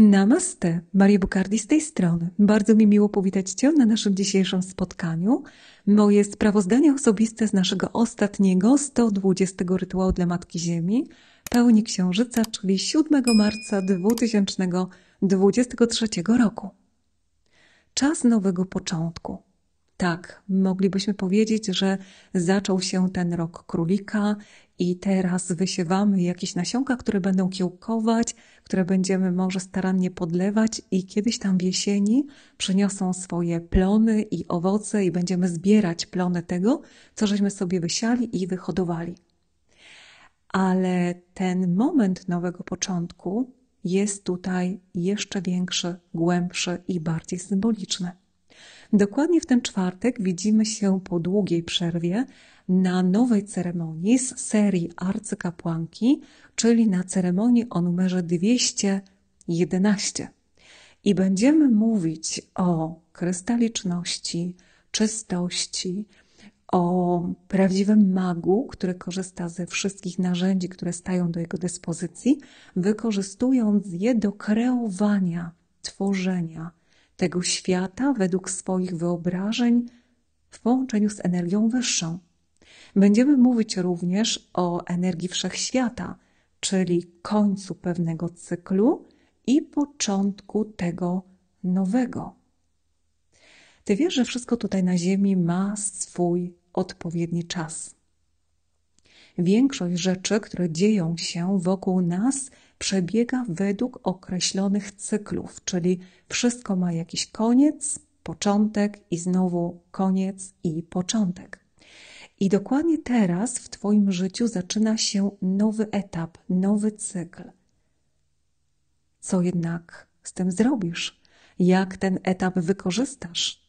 Namaste, Maria Bukardi z tej strony. Bardzo mi miło powitać Cię na naszym dzisiejszym spotkaniu. Moje sprawozdanie osobiste z naszego ostatniego 120 rytuału dla Matki Ziemi, pełni księżyca, czyli 7 marca 2023 roku. Czas nowego początku. Tak, moglibyśmy powiedzieć, że zaczął się ten rok królika i teraz wysiewamy jakieś nasionka, które będą kiełkować, które będziemy może starannie podlewać i kiedyś tam w jesieni przyniosą swoje plony i owoce i będziemy zbierać plony tego, co żeśmy sobie wysiali i wyhodowali. Ale ten moment nowego początku jest tutaj jeszcze większy, głębszy i bardziej symboliczny. Dokładnie w ten czwartek widzimy się po długiej przerwie na nowej ceremonii z serii arcykapłanki, czyli na ceremonii o numerze 211. I będziemy mówić o krystaliczności, czystości, o prawdziwym magu, który korzysta ze wszystkich narzędzi, które stają do jego dyspozycji, wykorzystując je do kreowania, tworzenia, tego świata według swoich wyobrażeń w połączeniu z energią wyższą. Będziemy mówić również o energii wszechświata, czyli końcu pewnego cyklu i początku tego nowego. Ty wiesz, że wszystko tutaj na Ziemi ma swój odpowiedni czas. Większość rzeczy, które dzieją się wokół nas, przebiega według określonych cyklów, czyli wszystko ma jakiś koniec, początek i znowu koniec i początek. I dokładnie teraz w Twoim życiu zaczyna się nowy etap, nowy cykl. Co jednak z tym zrobisz? Jak ten etap wykorzystasz?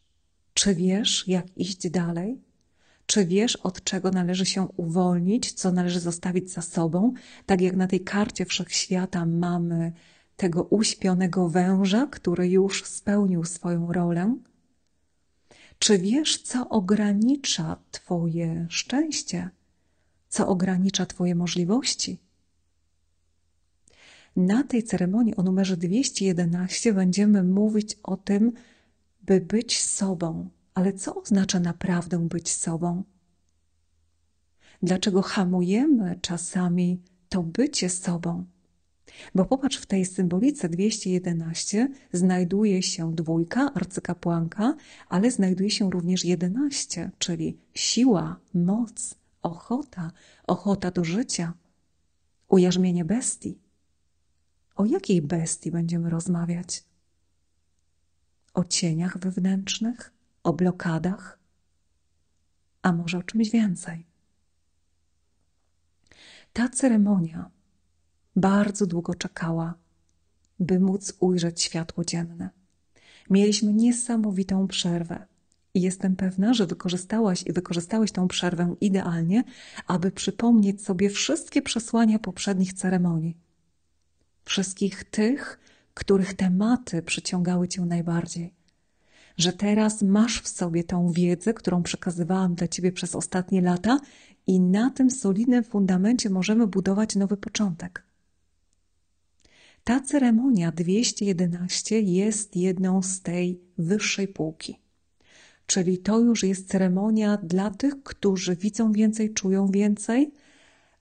Czy wiesz, jak iść dalej? Czy wiesz, od czego należy się uwolnić, co należy zostawić za sobą? Tak jak na tej karcie wszechświata mamy tego uśpionego węża, który już spełnił swoją rolę? Czy wiesz, co ogranicza Twoje szczęście? Co ogranicza Twoje możliwości? Na tej ceremonii o numerze 211 będziemy mówić o tym, by być sobą, ale co oznacza naprawdę być sobą? Dlaczego hamujemy czasami to bycie sobą? Bo popatrz, w tej symbolice 211 znajduje się dwójka, arcykapłanka, ale znajduje się również 11, czyli siła, moc, ochota, ochota do życia, ujarzmienie bestii. O jakiej bestii będziemy rozmawiać? O cieniach wewnętrznych? o blokadach, a może o czymś więcej. Ta ceremonia bardzo długo czekała, by móc ujrzeć światło dzienne. Mieliśmy niesamowitą przerwę i jestem pewna, że wykorzystałaś i wykorzystałeś tą przerwę idealnie, aby przypomnieć sobie wszystkie przesłania poprzednich ceremonii. Wszystkich tych, których tematy przyciągały cię najbardziej że teraz masz w sobie tą wiedzę, którą przekazywałam dla ciebie przez ostatnie lata, i na tym solidnym fundamencie możemy budować nowy początek. Ta ceremonia 211 jest jedną z tej wyższej półki. Czyli to już jest ceremonia dla tych, którzy widzą więcej, czują więcej.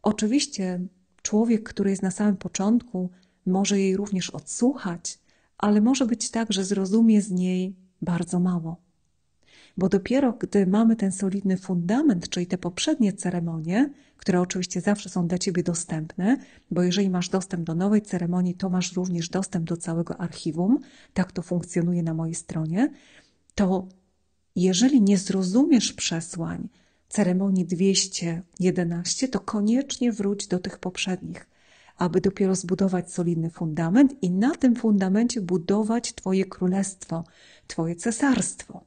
Oczywiście człowiek, który jest na samym początku, może jej również odsłuchać, ale może być tak, że zrozumie z niej bardzo mało. Bo dopiero gdy mamy ten solidny fundament, czyli te poprzednie ceremonie, które oczywiście zawsze są dla ciebie dostępne, bo jeżeli masz dostęp do nowej ceremonii, to masz również dostęp do całego archiwum, tak to funkcjonuje na mojej stronie, to jeżeli nie zrozumiesz przesłań ceremonii 211, to koniecznie wróć do tych poprzednich aby dopiero zbudować solidny fundament i na tym fundamencie budować Twoje królestwo, Twoje cesarstwo.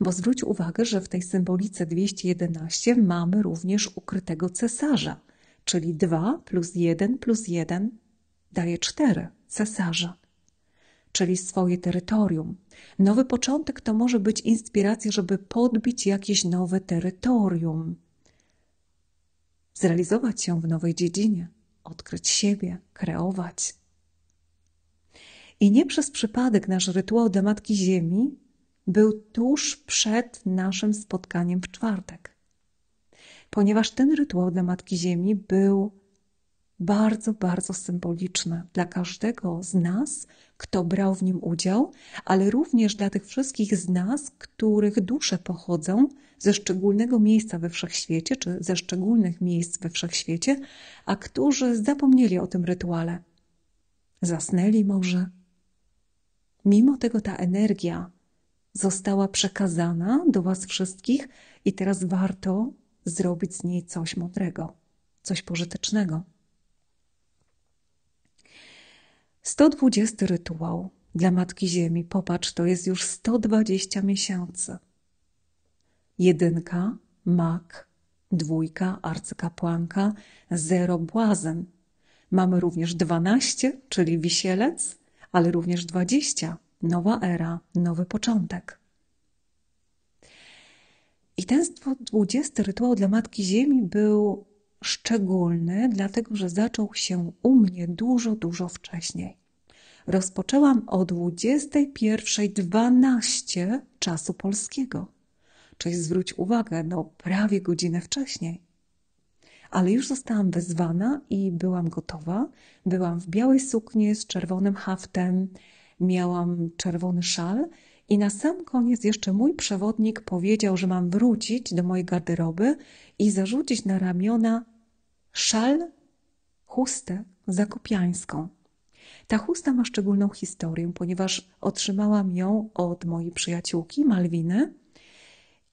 Bo zwróć uwagę, że w tej symbolice 211 mamy również ukrytego cesarza, czyli 2 plus 1 plus 1 daje 4 cesarza, czyli swoje terytorium. Nowy początek to może być inspiracja, żeby podbić jakieś nowe terytorium, zrealizować się w nowej dziedzinie, odkryć siebie, kreować. I nie przez przypadek nasz rytuał do Matki Ziemi był tuż przed naszym spotkaniem w czwartek. Ponieważ ten rytuał dla Matki Ziemi był bardzo, bardzo symboliczny dla każdego z nas, kto brał w nim udział, ale również dla tych wszystkich z nas, których dusze pochodzą ze szczególnego miejsca we wszechświecie, czy ze szczególnych miejsc we wszechświecie, a którzy zapomnieli o tym rytuale. Zasnęli może, Mimo tego ta energia została przekazana do Was wszystkich i teraz warto zrobić z niej coś mądrego, coś pożytecznego. 120 rytuał dla Matki Ziemi. Popatrz, to jest już 120 miesięcy. Jedynka, mak, dwójka, arcykapłanka, zero, błazen. Mamy również 12, czyli wisielec, ale również 20. Nowa era, nowy początek. I ten 20 rytuał dla Matki Ziemi był szczególny, dlatego że zaczął się u mnie dużo, dużo wcześniej. Rozpoczęłam o 21.12 czasu polskiego. Czyli zwróć uwagę, no prawie godzinę wcześniej ale już zostałam wezwana i byłam gotowa. Byłam w białej sukni z czerwonym haftem, miałam czerwony szal. I na sam koniec jeszcze mój przewodnik powiedział, że mam wrócić do mojej garderoby i zarzucić na ramiona szal, chustę zakopiańską. Ta chusta ma szczególną historię, ponieważ otrzymałam ją od mojej przyjaciółki Malwiny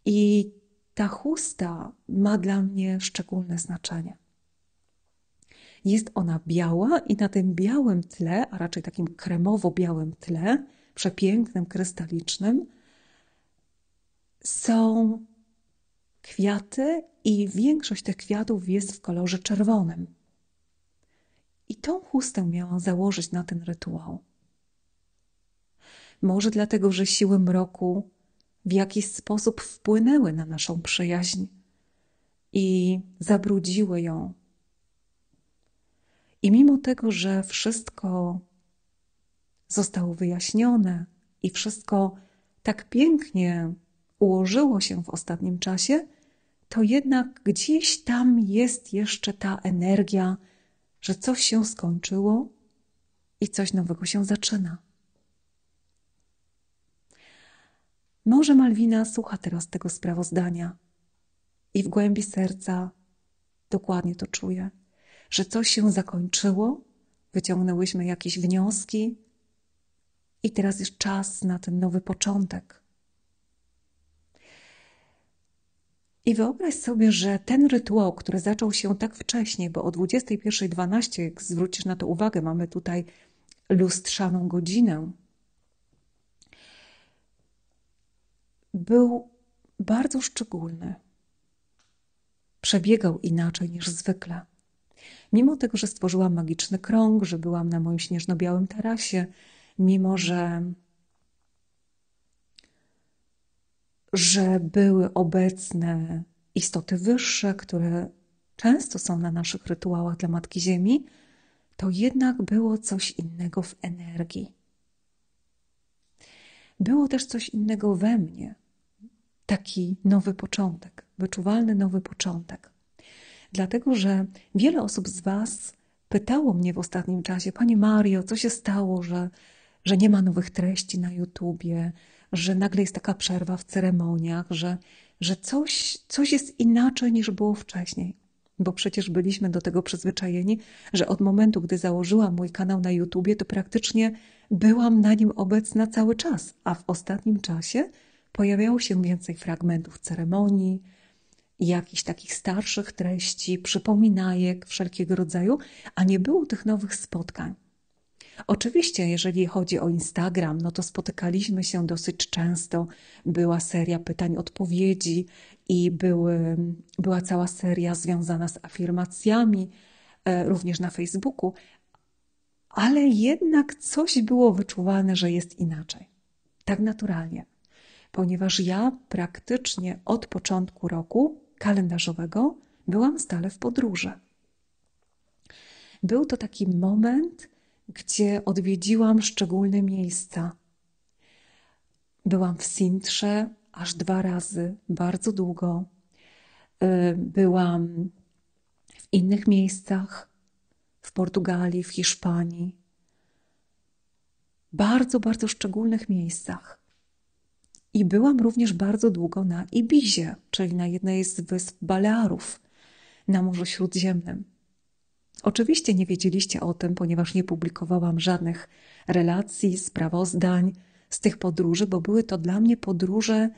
i ta chusta ma dla mnie szczególne znaczenie. Jest ona biała i na tym białym tle, a raczej takim kremowo-białym tle, przepięknym, krystalicznym, są kwiaty i większość tych kwiatów jest w kolorze czerwonym. I tą chustę miałam założyć na ten rytuał. Może dlatego, że siły mroku w jakiś sposób wpłynęły na naszą przyjaźń i zabrudziły ją. I mimo tego, że wszystko zostało wyjaśnione i wszystko tak pięknie ułożyło się w ostatnim czasie, to jednak gdzieś tam jest jeszcze ta energia, że coś się skończyło i coś nowego się zaczyna. Może Malwina słucha teraz tego sprawozdania i w głębi serca dokładnie to czuje, że coś się zakończyło, wyciągnęłyśmy jakieś wnioski i teraz jest czas na ten nowy początek. I wyobraź sobie, że ten rytuał, który zaczął się tak wcześnie, bo o 21.12, jak zwrócisz na to uwagę, mamy tutaj lustrzaną godzinę, był bardzo szczególny. Przebiegał inaczej niż zwykle. Mimo tego, że stworzyłam magiczny krąg, że byłam na moim śnieżno-białym tarasie, mimo że że były obecne istoty wyższe, które często są na naszych rytuałach dla Matki Ziemi, to jednak było coś innego w energii. Było też coś innego we mnie, taki nowy początek, wyczuwalny nowy początek. Dlatego, że wiele osób z Was pytało mnie w ostatnim czasie, Pani Mario, co się stało, że, że nie ma nowych treści na YouTubie, że nagle jest taka przerwa w ceremoniach, że, że coś, coś jest inaczej niż było wcześniej. Bo przecież byliśmy do tego przyzwyczajeni, że od momentu, gdy założyłam mój kanał na YouTubie, to praktycznie byłam na nim obecna cały czas, a w ostatnim czasie Pojawiało się więcej fragmentów ceremonii, jakichś takich starszych treści, przypominajek wszelkiego rodzaju, a nie było tych nowych spotkań. Oczywiście, jeżeli chodzi o Instagram, no to spotykaliśmy się dosyć często. Była seria pytań, odpowiedzi i były, była cała seria związana z afirmacjami, e, również na Facebooku, ale jednak coś było wyczuwane, że jest inaczej. Tak naturalnie ponieważ ja praktycznie od początku roku kalendarzowego byłam stale w podróży. Był to taki moment, gdzie odwiedziłam szczególne miejsca. Byłam w Sintrze aż dwa razy, bardzo długo. Y, byłam w innych miejscach, w Portugalii, w Hiszpanii. Bardzo, bardzo szczególnych miejscach. I byłam również bardzo długo na Ibizie, czyli na jednej z wysp Balearów, na Morzu Śródziemnym. Oczywiście nie wiedzieliście o tym, ponieważ nie publikowałam żadnych relacji, sprawozdań z tych podróży, bo były to dla mnie podróże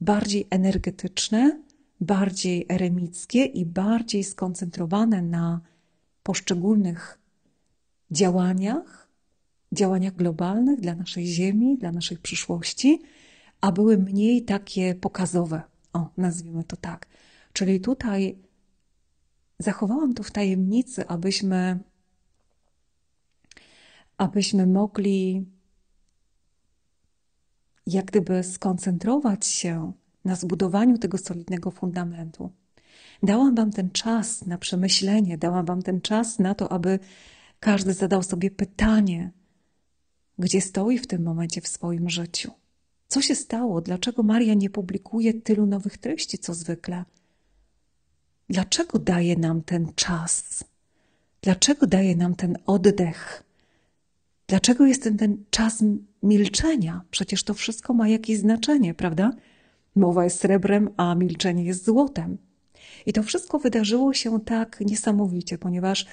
bardziej energetyczne, bardziej eremickie i bardziej skoncentrowane na poszczególnych działaniach, działaniach globalnych dla naszej Ziemi, dla naszej przyszłości, a były mniej takie pokazowe. O, nazwijmy to tak. Czyli tutaj zachowałam to w tajemnicy, abyśmy, abyśmy mogli jak gdyby skoncentrować się na zbudowaniu tego solidnego fundamentu. Dałam Wam ten czas na przemyślenie, dałam Wam ten czas na to, aby każdy zadał sobie pytanie, gdzie stoi w tym momencie w swoim życiu. Co się stało? Dlaczego Maria nie publikuje tylu nowych treści co zwykle? Dlaczego daje nam ten czas? Dlaczego daje nam ten oddech? Dlaczego jest ten, ten czas milczenia? Przecież to wszystko ma jakieś znaczenie, prawda? Mowa jest srebrem, a milczenie jest złotem. I to wszystko wydarzyło się tak niesamowicie, ponieważ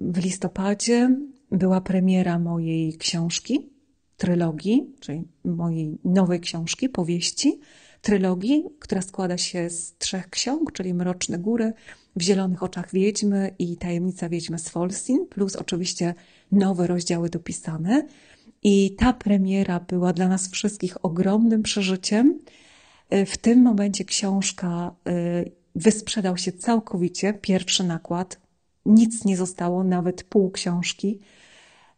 w listopadzie była premiera mojej książki trylogii, czyli mojej nowej książki, powieści, trylogii, która składa się z trzech ksiąg, czyli Mroczne Góry, W Zielonych Oczach Wiedźmy i Tajemnica Wiedźmy z Folsin, plus oczywiście nowe rozdziały dopisane. I ta premiera była dla nas wszystkich ogromnym przeżyciem. W tym momencie książka y, wysprzedał się całkowicie, pierwszy nakład, nic nie zostało, nawet pół książki.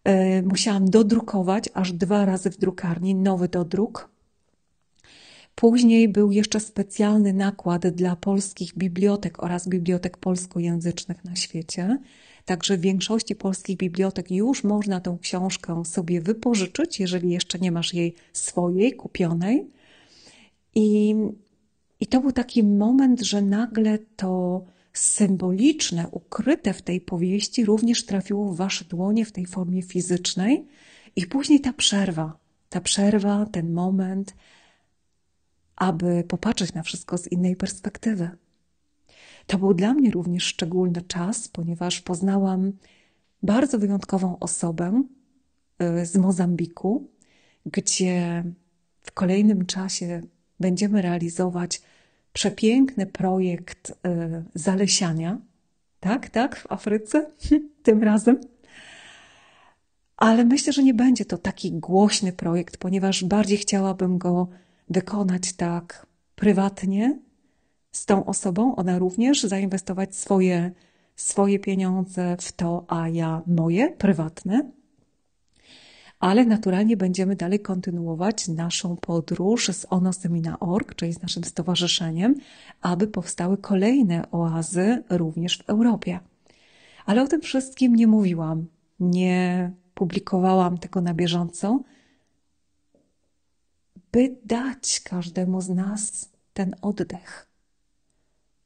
E, musiałam dodrukować aż dwa razy w drukarni nowy dodruk. Później był jeszcze specjalny nakład dla polskich bibliotek oraz bibliotek polskojęzycznych na świecie. Także w większości polskich bibliotek już można tą książkę sobie wypożyczyć, jeżeli jeszcze nie masz jej swojej, kupionej. I, i to był taki moment, że nagle to symboliczne, ukryte w tej powieści, również trafiło w Wasze dłonie w tej formie fizycznej. I później ta przerwa, ta przerwa, ten moment, aby popatrzeć na wszystko z innej perspektywy. To był dla mnie również szczególny czas, ponieważ poznałam bardzo wyjątkową osobę y, z Mozambiku, gdzie w kolejnym czasie będziemy realizować przepiękny projekt y, zalesiania, tak, tak, w Afryce tym razem. Ale myślę, że nie będzie to taki głośny projekt, ponieważ bardziej chciałabym go wykonać tak prywatnie z tą osobą. Ona również zainwestować swoje, swoje pieniądze w to, a ja moje prywatne ale naturalnie będziemy dalej kontynuować naszą podróż z onosemina.org, czyli z naszym stowarzyszeniem, aby powstały kolejne oazy również w Europie. Ale o tym wszystkim nie mówiłam, nie publikowałam tego na bieżąco, by dać każdemu z nas ten oddech.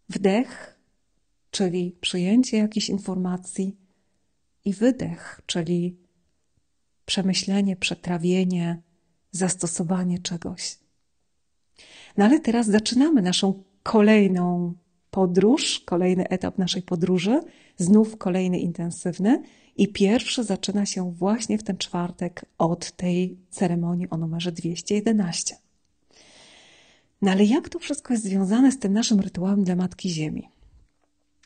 Wdech, czyli przyjęcie jakichś informacji, i wydech, czyli przemyślenie, przetrawienie, zastosowanie czegoś. No ale teraz zaczynamy naszą kolejną podróż, kolejny etap naszej podróży, znów kolejny intensywny. I pierwszy zaczyna się właśnie w ten czwartek od tej ceremonii o numerze 211. No ale jak to wszystko jest związane z tym naszym rytuałem dla Matki Ziemi?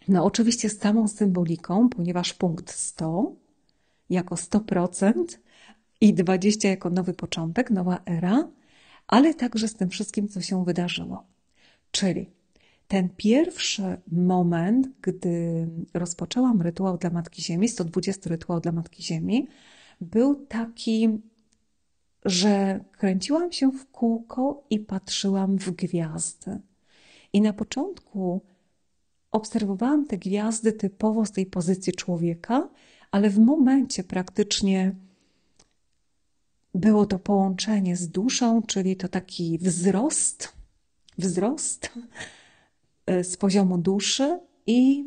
No oczywiście z samą symboliką, ponieważ punkt 100 jako 100% i 20 jako nowy początek, nowa era, ale także z tym wszystkim, co się wydarzyło. Czyli ten pierwszy moment, gdy rozpoczęłam rytuał dla Matki Ziemi, 120 rytuał dla Matki Ziemi, był taki, że kręciłam się w kółko i patrzyłam w gwiazdy. I na początku obserwowałam te gwiazdy typowo z tej pozycji człowieka, ale w momencie praktycznie było to połączenie z duszą, czyli to taki wzrost, wzrost e, z poziomu duszy i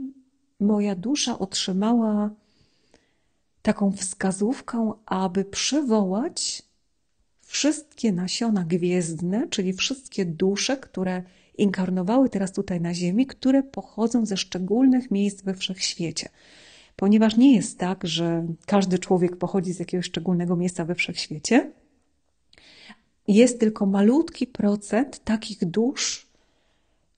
moja dusza otrzymała taką wskazówkę, aby przywołać wszystkie nasiona gwiezdne, czyli wszystkie dusze, które inkarnowały teraz tutaj na Ziemi, które pochodzą ze szczególnych miejsc we wszechświecie ponieważ nie jest tak, że każdy człowiek pochodzi z jakiegoś szczególnego miejsca we wszechświecie. Jest tylko malutki procent takich dusz,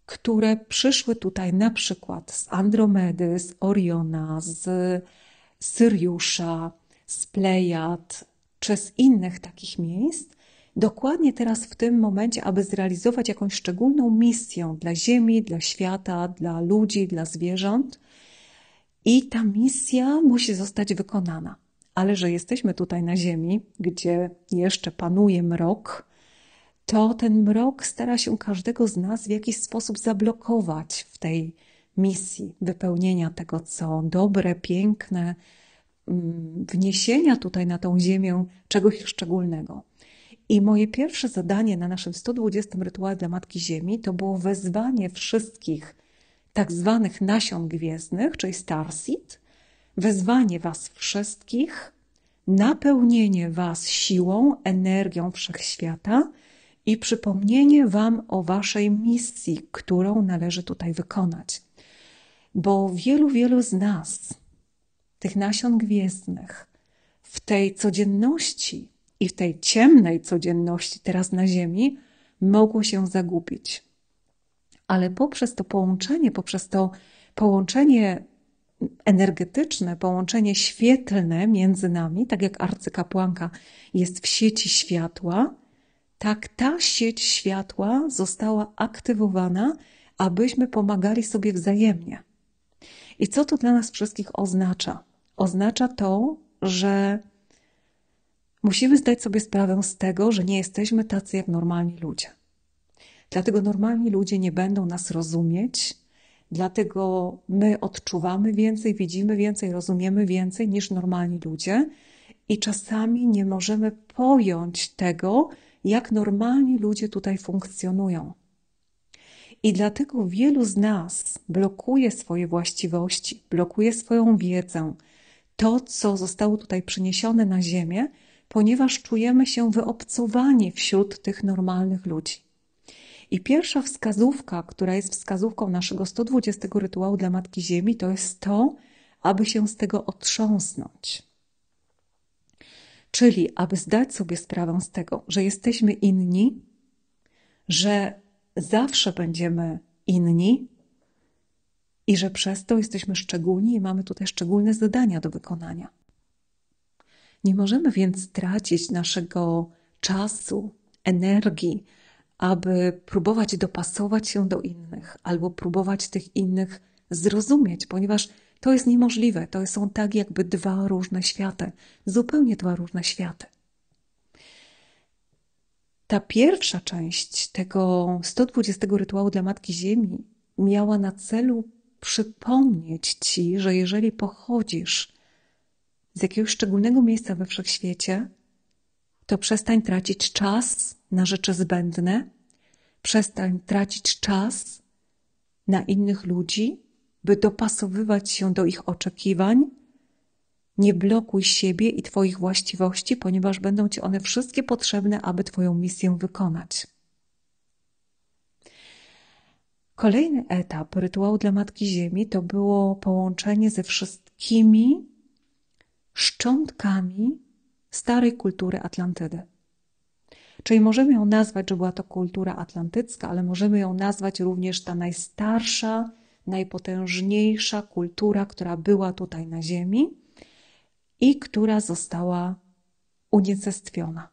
które przyszły tutaj na przykład z Andromedy, z Oriona, z Syriusza, z Plejad, czy z innych takich miejsc, dokładnie teraz w tym momencie, aby zrealizować jakąś szczególną misję dla Ziemi, dla świata, dla ludzi, dla zwierząt – i ta misja musi zostać wykonana. Ale że jesteśmy tutaj na Ziemi, gdzie jeszcze panuje mrok, to ten mrok stara się każdego z nas w jakiś sposób zablokować w tej misji wypełnienia tego, co dobre, piękne, mm, wniesienia tutaj na tą ziemię czegoś szczególnego. I moje pierwsze zadanie na naszym 120 rytuale dla Matki Ziemi to było wezwanie wszystkich tak zwanych nasion gwiezdnych, czyli Starsit, wezwanie Was wszystkich, napełnienie Was siłą, energią wszechświata i przypomnienie Wam o Waszej misji, którą należy tutaj wykonać. Bo wielu, wielu z nas, tych nasion gwiezdnych, w tej codzienności i w tej ciemnej codzienności teraz na Ziemi, mogło się zagubić ale poprzez to połączenie, poprzez to połączenie energetyczne, połączenie świetlne między nami, tak jak arcykapłanka jest w sieci światła, tak ta sieć światła została aktywowana, abyśmy pomagali sobie wzajemnie. I co to dla nas wszystkich oznacza? Oznacza to, że musimy zdać sobie sprawę z tego, że nie jesteśmy tacy jak normalni ludzie. Dlatego normalni ludzie nie będą nas rozumieć, dlatego my odczuwamy więcej, widzimy więcej, rozumiemy więcej niż normalni ludzie i czasami nie możemy pojąć tego, jak normalni ludzie tutaj funkcjonują. I dlatego wielu z nas blokuje swoje właściwości, blokuje swoją wiedzę, to, co zostało tutaj przyniesione na Ziemię, ponieważ czujemy się wyobcowani wśród tych normalnych ludzi. I pierwsza wskazówka, która jest wskazówką naszego 120 rytuału dla Matki Ziemi, to jest to, aby się z tego otrząsnąć. Czyli, aby zdać sobie sprawę z tego, że jesteśmy inni, że zawsze będziemy inni i że przez to jesteśmy szczególni i mamy tutaj szczególne zadania do wykonania. Nie możemy więc tracić naszego czasu, energii, aby próbować dopasować się do innych albo próbować tych innych zrozumieć, ponieważ to jest niemożliwe. To są tak jakby dwa różne światy, zupełnie dwa różne światy. Ta pierwsza część tego 120 rytuału dla Matki Ziemi miała na celu przypomnieć ci, że jeżeli pochodzisz z jakiegoś szczególnego miejsca we wszechświecie, to przestań tracić czas na rzeczy zbędne, przestań tracić czas na innych ludzi, by dopasowywać się do ich oczekiwań. Nie blokuj siebie i Twoich właściwości, ponieważ będą Ci one wszystkie potrzebne, aby Twoją misję wykonać. Kolejny etap rytuału dla Matki Ziemi to było połączenie ze wszystkimi szczątkami starej kultury Atlantydy. Czyli możemy ją nazwać, że była to kultura atlantycka, ale możemy ją nazwać również ta najstarsza, najpotężniejsza kultura, która była tutaj na Ziemi i która została unicestwiona.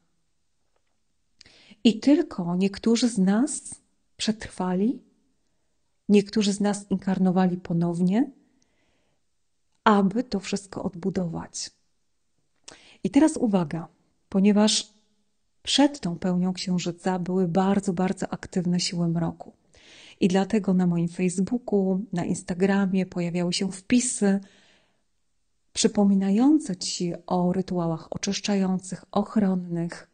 I tylko niektórzy z nas przetrwali, niektórzy z nas inkarnowali ponownie, aby to wszystko odbudować. I teraz uwaga, ponieważ przed tą pełnią księżyca były bardzo, bardzo aktywne siły mroku. I dlatego na moim Facebooku, na Instagramie pojawiały się wpisy przypominające ci o rytuałach oczyszczających, ochronnych,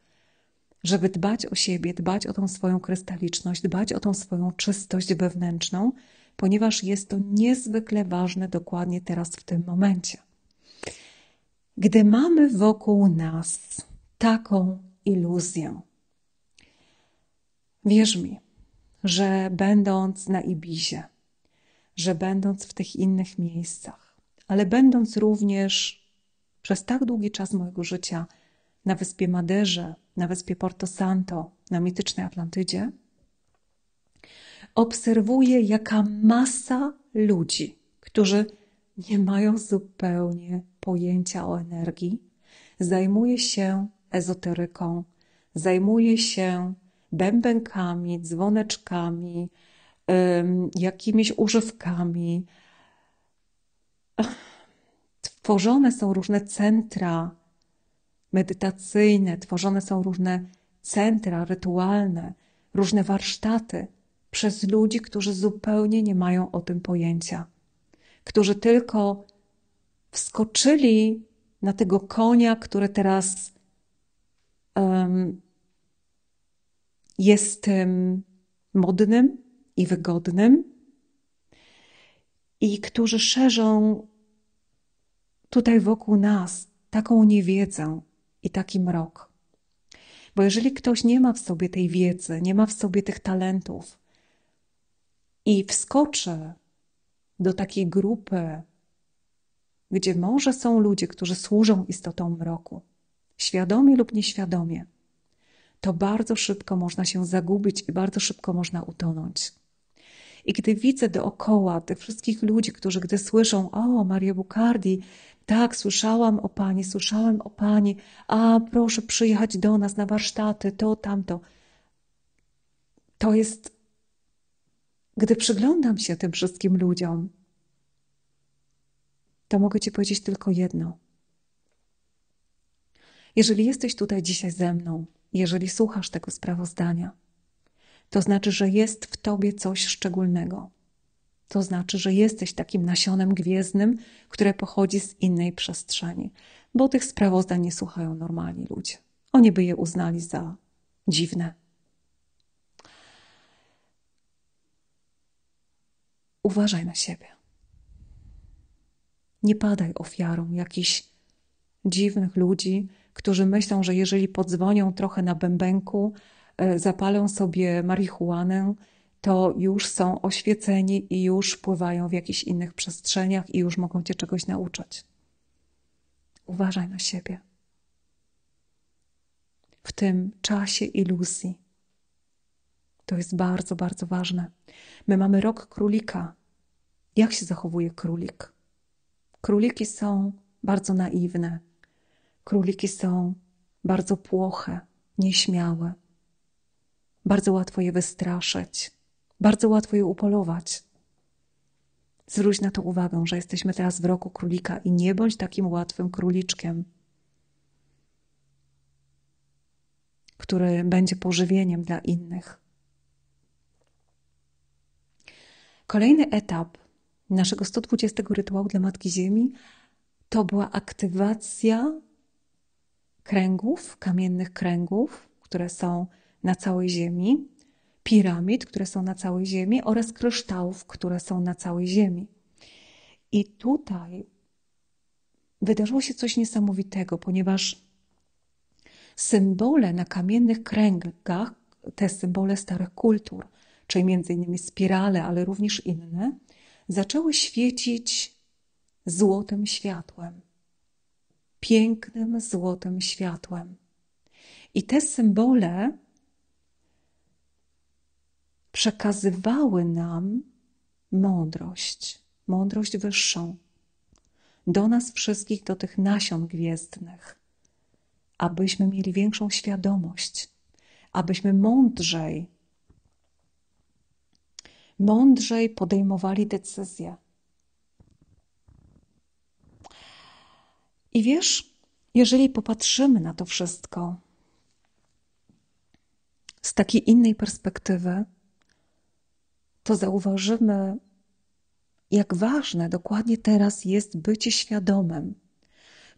żeby dbać o siebie, dbać o tą swoją krystaliczność, dbać o tą swoją czystość wewnętrzną, ponieważ jest to niezwykle ważne dokładnie teraz w tym momencie gdy mamy wokół nas taką iluzję. Wierz mi, że będąc na Ibizie, że będąc w tych innych miejscach, ale będąc również przez tak długi czas mojego życia na wyspie Maderze, na wyspie Porto Santo, na mitycznej Atlantydzie, obserwuję, jaka masa ludzi, którzy nie mają zupełnie pojęcia o energii, zajmuje się ezoteryką, zajmuje się bębenkami, dzwoneczkami, jakimiś używkami. Tworzone są różne centra medytacyjne, tworzone są różne centra rytualne, różne warsztaty przez ludzi, którzy zupełnie nie mają o tym pojęcia, którzy tylko wskoczyli na tego konia, który teraz um, jest tym modnym i wygodnym, i którzy szerzą tutaj wokół nas taką niewiedzę i taki mrok. Bo jeżeli ktoś nie ma w sobie tej wiedzy, nie ma w sobie tych talentów i wskoczy do takiej grupy gdzie może są ludzie, którzy służą istotom mroku, świadomie lub nieświadomie, to bardzo szybko można się zagubić i bardzo szybko można utonąć. I gdy widzę dookoła tych wszystkich ludzi, którzy gdy słyszą, o Maria Bucardi, tak, słyszałam o pani, słyszałam o pani, a proszę przyjechać do nas na warsztaty, to, tamto. To jest, gdy przyglądam się tym wszystkim ludziom, to mogę Ci powiedzieć tylko jedno. Jeżeli jesteś tutaj dzisiaj ze mną, jeżeli słuchasz tego sprawozdania, to znaczy, że jest w Tobie coś szczególnego. To znaczy, że jesteś takim nasionem gwiezdnym, które pochodzi z innej przestrzeni, bo tych sprawozdań nie słuchają normalni ludzie. Oni by je uznali za dziwne. Uważaj na siebie. Nie padaj ofiarą jakichś dziwnych ludzi, którzy myślą, że jeżeli podzwonią trochę na bębenku, e, zapalą sobie marihuanę, to już są oświeceni i już pływają w jakichś innych przestrzeniach i już mogą cię czegoś nauczać. Uważaj na siebie. W tym czasie iluzji. To jest bardzo, bardzo ważne. My mamy rok królika. Jak się zachowuje królik? Króliki są bardzo naiwne. Króliki są bardzo płoche, nieśmiałe. Bardzo łatwo je wystraszyć, bardzo łatwo je upolować. Zwróć na to uwagę, że jesteśmy teraz w roku królika i nie bądź takim łatwym króliczkiem, który będzie pożywieniem dla innych. Kolejny etap naszego 120 rytuału dla Matki Ziemi, to była aktywacja kręgów, kamiennych kręgów, które są na całej Ziemi, piramid, które są na całej Ziemi oraz kryształów, które są na całej Ziemi. I tutaj wydarzyło się coś niesamowitego, ponieważ symbole na kamiennych kręgach, te symbole starych kultur, czyli między innymi spirale, ale również inne, zaczęły świecić złotym światłem. Pięknym złotym światłem. I te symbole przekazywały nam mądrość, mądrość wyższą, do nas wszystkich, do tych nasion gwiezdnych, abyśmy mieli większą świadomość, abyśmy mądrzej mądrzej podejmowali decyzje. I wiesz, jeżeli popatrzymy na to wszystko z takiej innej perspektywy, to zauważymy, jak ważne dokładnie teraz jest bycie świadomym.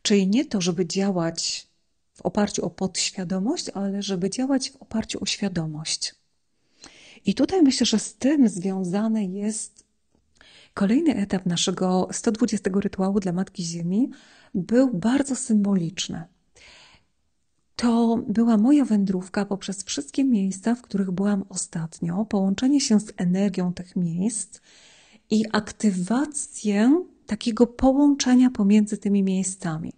Czyli nie to, żeby działać w oparciu o podświadomość, ale żeby działać w oparciu o świadomość. I tutaj myślę, że z tym związany jest kolejny etap naszego 120 rytuału dla Matki Ziemi. Był bardzo symboliczny. To była moja wędrówka poprzez wszystkie miejsca, w których byłam ostatnio, połączenie się z energią tych miejsc i aktywację takiego połączenia pomiędzy tymi miejscami.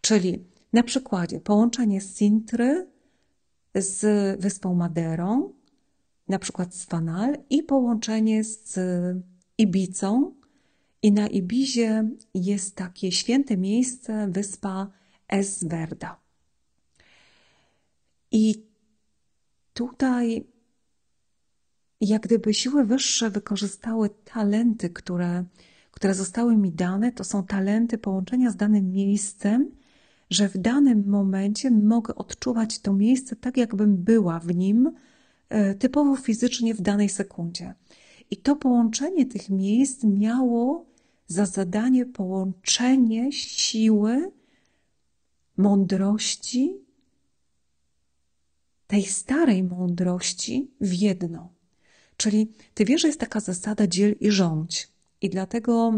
Czyli na przykładzie połączenie Sintry z wyspą Maderą, na przykład z Fanal i połączenie z y, Ibicą. I na Ibizie jest takie święte miejsce, wyspa Esverda. I tutaj jak gdyby siły wyższe wykorzystały talenty, które, które zostały mi dane, to są talenty połączenia z danym miejscem, że w danym momencie mogę odczuwać to miejsce tak, jakbym była w nim, E, typowo fizycznie w danej sekundzie. I to połączenie tych miejsc miało za zadanie połączenie siły, mądrości, tej starej mądrości w jedno. Czyli ty wiesz, że jest taka zasada dziel i rządź. I dlatego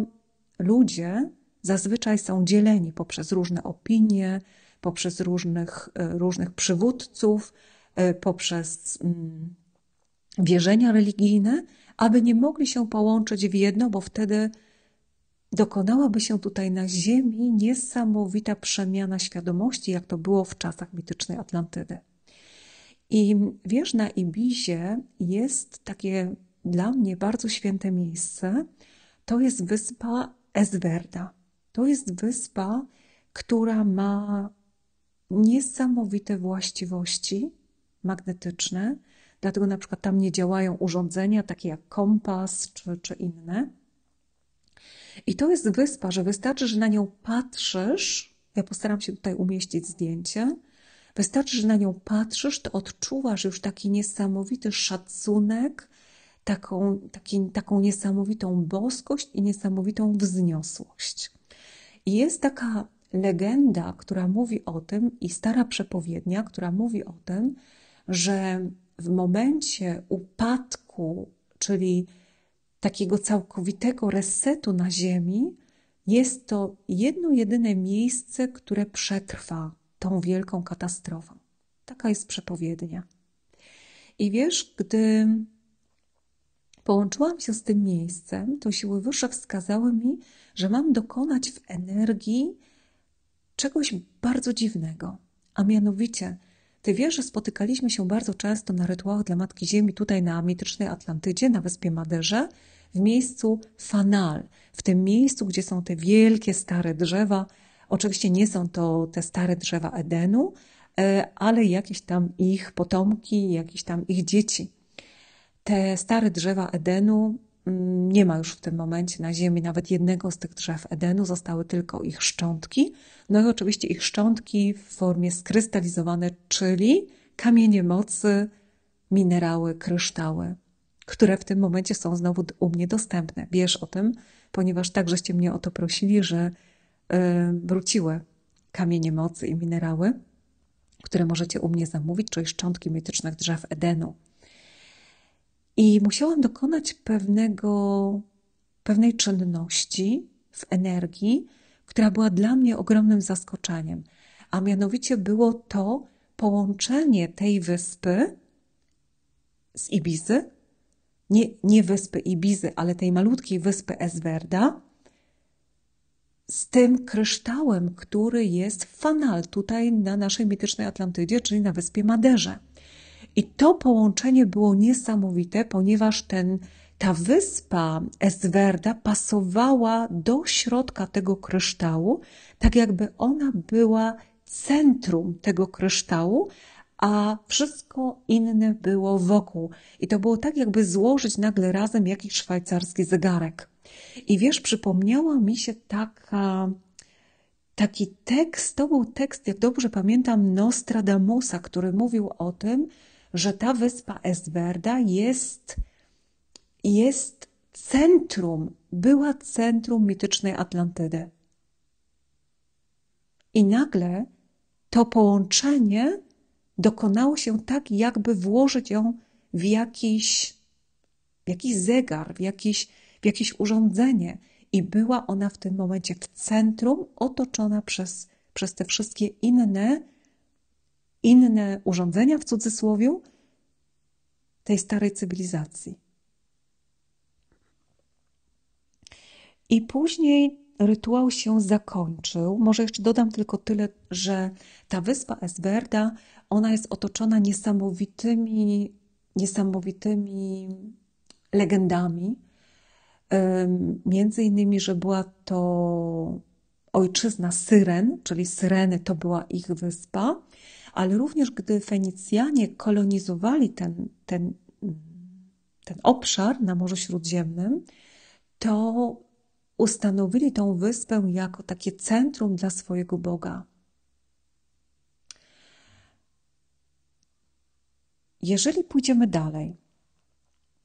ludzie zazwyczaj są dzieleni poprzez różne opinie, poprzez różnych, e, różnych przywódców, Y, poprzez mm, wierzenia religijne, aby nie mogli się połączyć w jedno, bo wtedy dokonałaby się tutaj na Ziemi niesamowita przemiana świadomości, jak to było w czasach mitycznej Atlantydy. I wiesz, na Ibizie jest takie dla mnie bardzo święte miejsce. To jest wyspa Esverda. To jest wyspa, która ma niesamowite właściwości, magnetyczne, dlatego na przykład tam nie działają urządzenia takie jak kompas czy, czy inne. I to jest wyspa, że wystarczy, że na nią patrzysz. Ja postaram się tutaj umieścić zdjęcie. Wystarczy, że na nią patrzysz, to odczuwasz już taki niesamowity szacunek, taką, taki, taką niesamowitą boskość i niesamowitą wzniosłość. I jest taka legenda, która mówi o tym, i stara przepowiednia, która mówi o tym, że w momencie upadku, czyli takiego całkowitego resetu na Ziemi, jest to jedno jedyne miejsce, które przetrwa tą wielką katastrofę. Taka jest przepowiednia. I wiesz, gdy połączyłam się z tym miejscem, to siły wyższe wskazały mi, że mam dokonać w energii czegoś bardzo dziwnego, a mianowicie ty wiesz, że spotykaliśmy się bardzo często na rytuałach dla Matki Ziemi tutaj na mitycznej Atlantydzie, na wyspie Maderze, w miejscu Fanal, w tym miejscu, gdzie są te wielkie stare drzewa. Oczywiście nie są to te stare drzewa Edenu, e, ale jakieś tam ich potomki, jakieś tam ich dzieci. Te stare drzewa Edenu Mm, nie ma już w tym momencie na ziemi nawet jednego z tych drzew Edenu, zostały tylko ich szczątki. No i oczywiście ich szczątki w formie skrystalizowane, czyli kamienie mocy, minerały, kryształy, które w tym momencie są znowu u mnie dostępne. Wiesz o tym, ponieważ takżeście mnie o to prosili, że y, wróciły kamienie mocy i minerały, które możecie u mnie zamówić, czyli szczątki mitycznych drzew Edenu. I musiałam dokonać pewnego, pewnej czynności w energii, która była dla mnie ogromnym zaskoczeniem. A mianowicie było to połączenie tej wyspy z Ibizy, nie, nie wyspy Ibizy, ale tej malutkiej wyspy Eswerda, z tym kryształem, który jest Fanal, tutaj na naszej mitycznej Atlantydzie, czyli na wyspie Maderze. I to połączenie było niesamowite, ponieważ ten, ta wyspa Eswerda pasowała do środka tego kryształu, tak jakby ona była centrum tego kryształu, a wszystko inne było wokół. I to było tak, jakby złożyć nagle razem jakiś szwajcarski zegarek. I wiesz, przypomniała mi się taka, taki tekst, to był tekst, jak dobrze pamiętam, Nostradamusa, który mówił o tym, że ta wyspa Esberda jest, jest centrum, była centrum mitycznej Atlantydy. I nagle to połączenie dokonało się tak, jakby włożyć ją w jakiś, w jakiś zegar, w jakiś, w jakieś urządzenie. I była ona w tym momencie w centrum, otoczona przez, przez te wszystkie inne inne urządzenia w cudzysłowie tej starej cywilizacji. I później rytuał się zakończył. Może jeszcze dodam tylko tyle, że ta wyspa Esberda, ona jest otoczona niesamowitymi, niesamowitymi legendami. Między innymi, że była to ojczyzna Syren, czyli Syreny to była ich wyspa ale również gdy Fenicjanie kolonizowali ten, ten, ten obszar na Morzu Śródziemnym, to ustanowili tą wyspę jako takie centrum dla swojego Boga. Jeżeli pójdziemy dalej,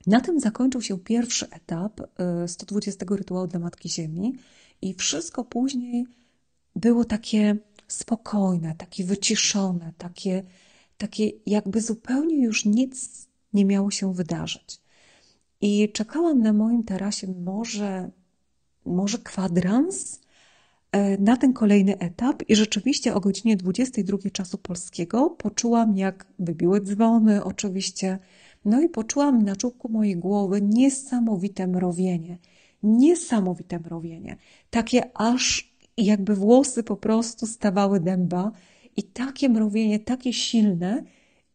na tym zakończył się pierwszy etap 120 y, rytuału dla Matki Ziemi, i wszystko później było takie spokojne, takie wyciszone, takie, takie jakby zupełnie już nic nie miało się wydarzyć. I czekałam na moim tarasie może, może kwadrans e, na ten kolejny etap i rzeczywiście o godzinie 22 czasu polskiego poczułam, jak wybiły dzwony oczywiście, no i poczułam na czubku mojej głowy niesamowite mrowienie. Niesamowite mrowienie. Takie aż i jakby włosy po prostu stawały dęba. I takie mrowienie, takie silne,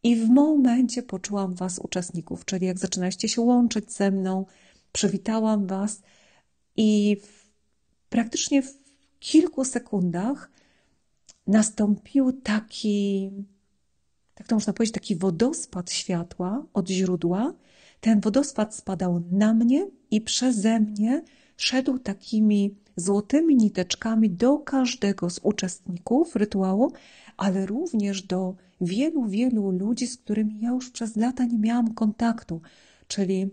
i w momencie poczułam Was, uczestników, czyli jak zaczynaliście się łączyć ze mną, przywitałam Was i w, praktycznie w kilku sekundach nastąpił taki, tak to można powiedzieć, taki wodospad światła od źródła. Ten wodospad spadał na mnie i przeze mnie szedł takimi złotymi niteczkami do każdego z uczestników rytuału, ale również do wielu, wielu ludzi, z którymi ja już przez lata nie miałam kontaktu, czyli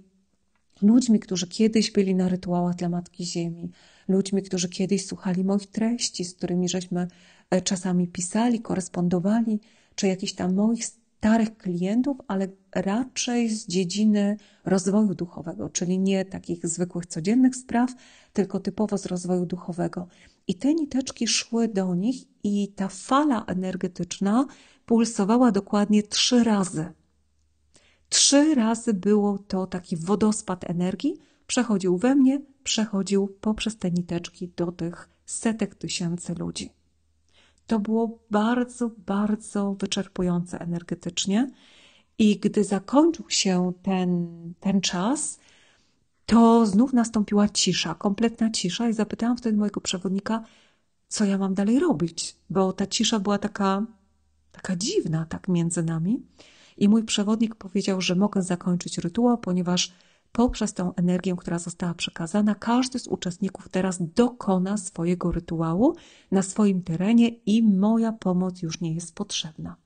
ludźmi, którzy kiedyś byli na rytuałach dla Matki Ziemi, ludźmi, którzy kiedyś słuchali moich treści, z którymi żeśmy e, czasami pisali, korespondowali, czy jakichś tam moich starych klientów, ale raczej z dziedziny rozwoju duchowego, czyli nie takich zwykłych codziennych spraw, tylko typowo z rozwoju duchowego. I te niteczki szły do nich, i ta fala energetyczna pulsowała dokładnie trzy razy. Trzy razy było to taki wodospad energii, przechodził we mnie, przechodził poprzez te niteczki do tych setek tysięcy ludzi. To było bardzo, bardzo wyczerpujące energetycznie. I gdy zakończył się ten, ten czas, to znów nastąpiła cisza, kompletna cisza, i zapytałam wtedy mojego przewodnika, co ja mam dalej robić, bo ta cisza była taka, taka dziwna, tak między nami. I mój przewodnik powiedział, że mogę zakończyć rytuał, ponieważ poprzez tą energię, która została przekazana, każdy z uczestników teraz dokona swojego rytuału na swoim terenie i moja pomoc już nie jest potrzebna.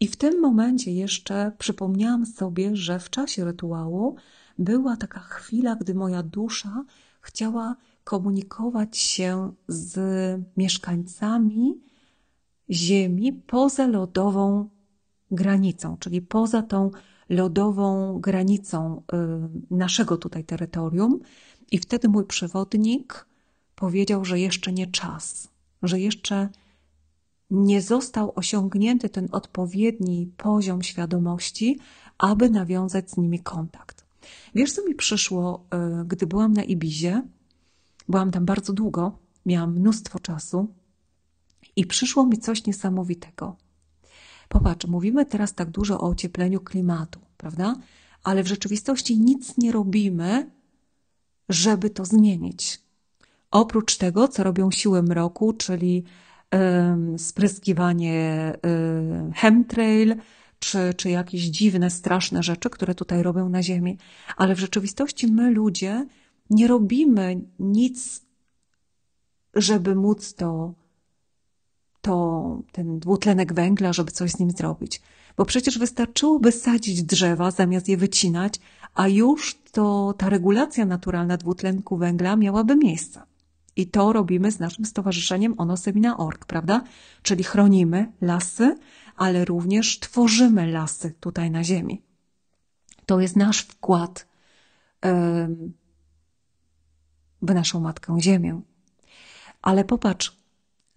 I w tym momencie jeszcze przypomniałam sobie, że w czasie rytuału była taka chwila, gdy moja dusza chciała komunikować się z mieszkańcami Ziemi poza lodową granicą, czyli poza tą lodową granicą y, naszego tutaj terytorium. I wtedy mój przewodnik powiedział, że jeszcze nie czas, że jeszcze nie został osiągnięty ten odpowiedni poziom świadomości, aby nawiązać z nimi kontakt. Wiesz, co mi przyszło, y, gdy byłam na Ibizie? Byłam tam bardzo długo, miałam mnóstwo czasu i przyszło mi coś niesamowitego. Popatrz, mówimy teraz tak dużo o ociepleniu klimatu, prawda? Ale w rzeczywistości nic nie robimy, żeby to zmienić. Oprócz tego, co robią siły mroku, czyli yy, spryskiwanie yy, chemtrail, czy, czy jakieś dziwne, straszne rzeczy, które tutaj robią na Ziemi. Ale w rzeczywistości my, ludzie, nie robimy nic, żeby móc to to ten dwutlenek węgla, żeby coś z nim zrobić. Bo przecież wystarczyłoby sadzić drzewa zamiast je wycinać, a już to ta regulacja naturalna dwutlenku węgla miałaby miejsce. I to robimy z naszym stowarzyszeniem Onosemina.org, prawda? Czyli chronimy lasy, ale również tworzymy lasy tutaj na Ziemi. To jest nasz wkład w naszą Matkę Ziemię. Ale popatrz,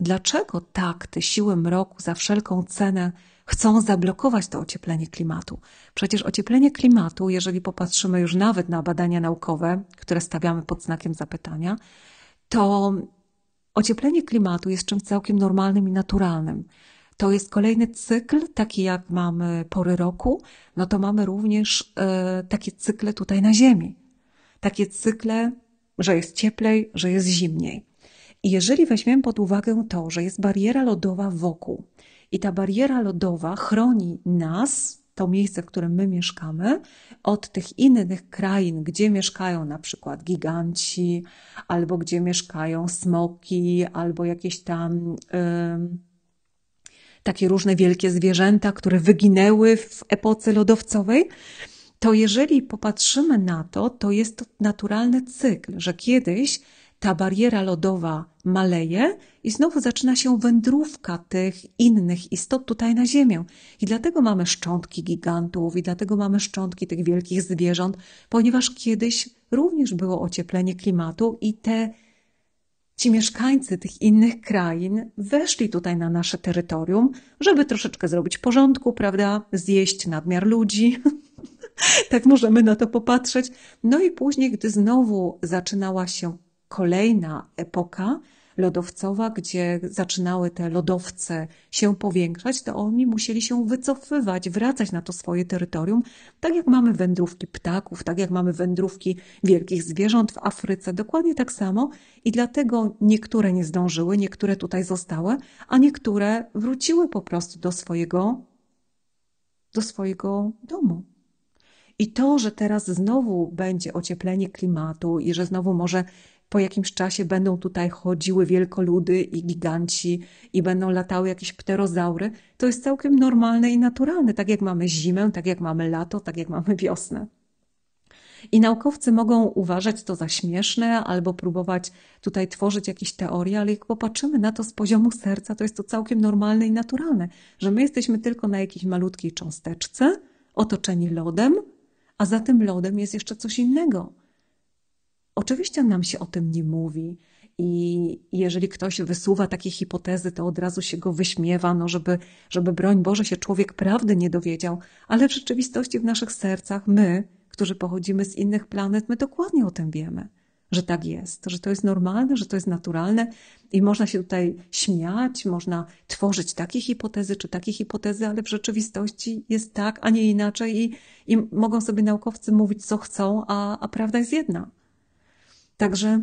Dlaczego tak te siły mroku za wszelką cenę chcą zablokować to ocieplenie klimatu? Przecież ocieplenie klimatu, jeżeli popatrzymy już nawet na badania naukowe, które stawiamy pod znakiem zapytania, to ocieplenie klimatu jest czymś całkiem normalnym i naturalnym. To jest kolejny cykl, taki jak mamy pory roku, no to mamy również e, takie cykle tutaj na Ziemi. Takie cykle, że jest cieplej, że jest zimniej. Jeżeli weźmiemy pod uwagę to, że jest bariera lodowa wokół i ta bariera lodowa chroni nas, to miejsce, w którym my mieszkamy, od tych innych krain, gdzie mieszkają na przykład giganci, albo gdzie mieszkają smoki, albo jakieś tam. Yy, takie różne wielkie zwierzęta, które wyginęły w epoce lodowcowej, to jeżeli popatrzymy na to, to jest to naturalny cykl, że kiedyś ta bariera lodowa maleje i znowu zaczyna się wędrówka tych innych istot tutaj na Ziemię. I dlatego mamy szczątki gigantów, i dlatego mamy szczątki tych wielkich zwierząt, ponieważ kiedyś również było ocieplenie klimatu i te ci mieszkańcy tych innych krain weszli tutaj na nasze terytorium, żeby troszeczkę zrobić porządku, prawda? Zjeść nadmiar ludzi. tak możemy na to popatrzeć. No i później, gdy znowu zaczynała się kolejna epoka lodowcowa, gdzie zaczynały te lodowce się powiększać, to oni musieli się wycofywać, wracać na to swoje terytorium, tak jak mamy wędrówki ptaków, tak jak mamy wędrówki wielkich zwierząt w Afryce, dokładnie tak samo i dlatego niektóre nie zdążyły, niektóre tutaj zostały, a niektóre wróciły po prostu do swojego, do swojego domu. I to, że teraz znowu będzie ocieplenie klimatu i że znowu może po jakimś czasie będą tutaj chodziły wielkoludy i giganci i będą latały jakieś pterozaury, to jest całkiem normalne i naturalne, tak jak mamy zimę, tak jak mamy lato, tak jak mamy wiosnę. I naukowcy mogą uważać to za śmieszne albo próbować tutaj tworzyć jakieś teorie, ale jak popatrzymy na to z poziomu serca, to jest to całkiem normalne i naturalne, że my jesteśmy tylko na jakiejś malutkiej cząsteczce, otoczeni lodem, a za tym lodem jest jeszcze coś innego. Oczywiście nam się o tym nie mówi. I jeżeli ktoś wysuwa takie hipotezy, to od razu się go wyśmiewa, no żeby, żeby broń Boże się człowiek prawdy nie dowiedział, ale w rzeczywistości w naszych sercach my, którzy pochodzimy z innych planet, my dokładnie o tym wiemy, że tak jest, że to jest normalne, że to jest naturalne i można się tutaj śmiać, można tworzyć takie hipotezy czy takie hipotezy, ale w rzeczywistości jest tak, a nie inaczej i, i mogą sobie naukowcy mówić co chcą, a, a prawda jest jedna. Także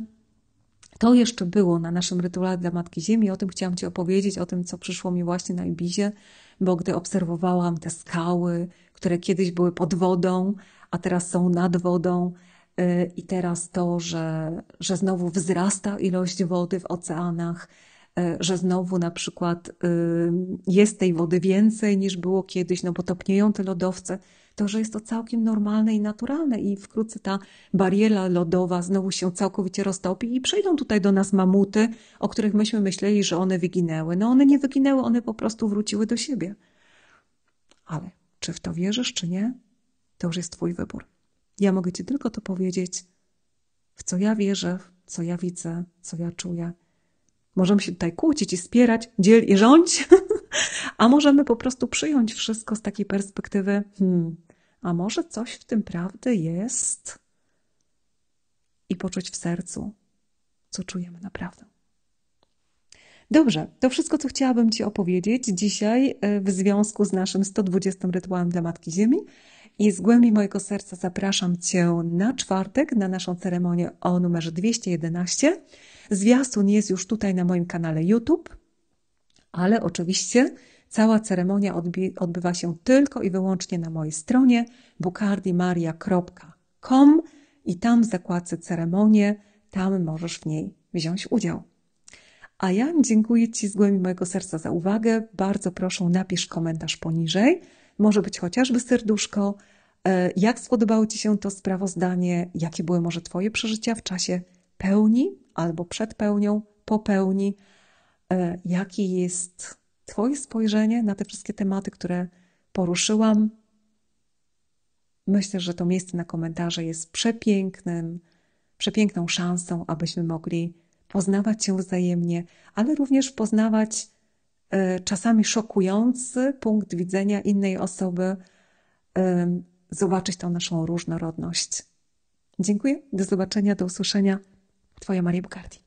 to jeszcze było na naszym rytuale dla Matki Ziemi. O tym chciałam Ci opowiedzieć, o tym, co przyszło mi właśnie na Ibizie, bo gdy obserwowałam te skały, które kiedyś były pod wodą, a teraz są nad wodą, y, i teraz to, że, że znowu wzrasta ilość wody w oceanach, y, że znowu na przykład y, jest tej wody więcej niż było kiedyś, no bo topnieją te lodowce to, że jest to całkiem normalne i naturalne i wkrótce ta bariera lodowa znowu się całkowicie roztopi i przyjdą tutaj do nas mamuty, o których myśmy myśleli, że one wyginęły. No one nie wyginęły, one po prostu wróciły do siebie. Ale czy w to wierzysz, czy nie, to już jest Twój wybór. Ja mogę Ci tylko to powiedzieć, w co ja wierzę, co ja widzę, co ja czuję. Możemy się tutaj kłócić i spierać, dziel i rządź, a możemy po prostu przyjąć wszystko z takiej perspektywy, hmm, a może coś w tym prawdy jest? I poczuć w sercu, co czujemy naprawdę. Dobrze, to wszystko, co chciałabym Ci opowiedzieć dzisiaj e, w związku z naszym 120 rytuałem dla Matki Ziemi. I z głębi mojego serca zapraszam Cię na czwartek na naszą ceremonię o numerze 211. Zwiastun jest już tutaj na moim kanale YouTube, ale oczywiście Cała ceremonia odbywa się tylko i wyłącznie na mojej stronie bukardimaria.com i tam w zakładce ceremonie, tam możesz w niej wziąć udział. A ja dziękuję Ci z głębi mojego serca za uwagę. Bardzo proszę, napisz komentarz poniżej. Może być chociażby serduszko. E, jak spodobało Ci się to sprawozdanie? Jakie były może Twoje przeżycia w czasie pełni albo przed pełnią, po pełni? E, jaki jest Twoje spojrzenie na te wszystkie tematy, które poruszyłam. Myślę, że to miejsce na komentarze jest przepięknym, przepiękną szansą, abyśmy mogli poznawać się wzajemnie, ale również poznawać e, czasami szokujący punkt widzenia innej osoby, e, zobaczyć tą naszą różnorodność. Dziękuję, do zobaczenia, do usłyszenia. Twoja Maria Bukardi.